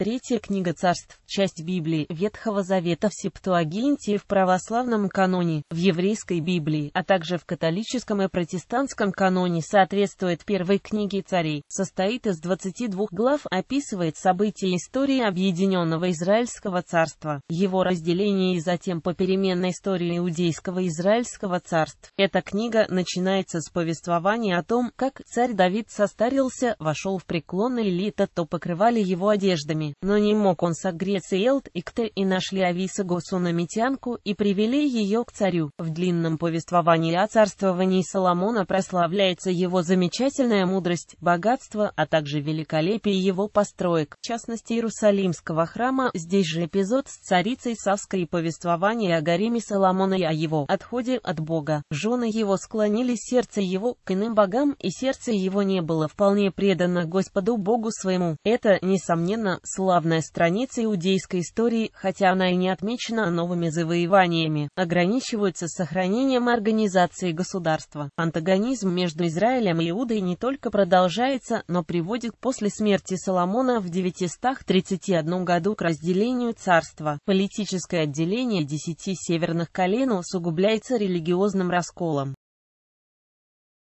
Третья книга царств, часть Библии Ветхого Завета в Септуагинте в православном каноне, в еврейской Библии, а также в католическом и протестантском каноне соответствует первой книге царей, состоит из 22 глав, описывает события истории Объединенного Израильского царства, его разделение и затем попеременной истории Иудейского Израильского царств. Эта книга начинается с повествования о том, как царь Давид состарился, вошел в преклонный и лето, а то покрывали его одеждами, но не мог он согреться Элт и Кте, и нашли Ависа Госунамитянку и привели ее к царю. В длинном повествовании о царствовании Соломона прославляется его замечательная мудрость, богатство, а также великолепие его построек, в частности Иерусалимского храма, здесь же эпизод с царицей Савской повествование о гареме Соломона и о его отходе от Бога. Жены его склонили сердце его к иным богам, и сердце его не было вполне предано Господу Богу своему. Это, несомненно, славная страница иудейской истории, хотя она и не отмечена новыми завоеваниями, ограничиваются сохранением организации государства. Антагонизм между Израилем и Иудой не только продолжается, но приводит после смерти Соломона в 931 году к разделению царства. Политическое отделение десяти северных колен усугубляется религиозным расколом.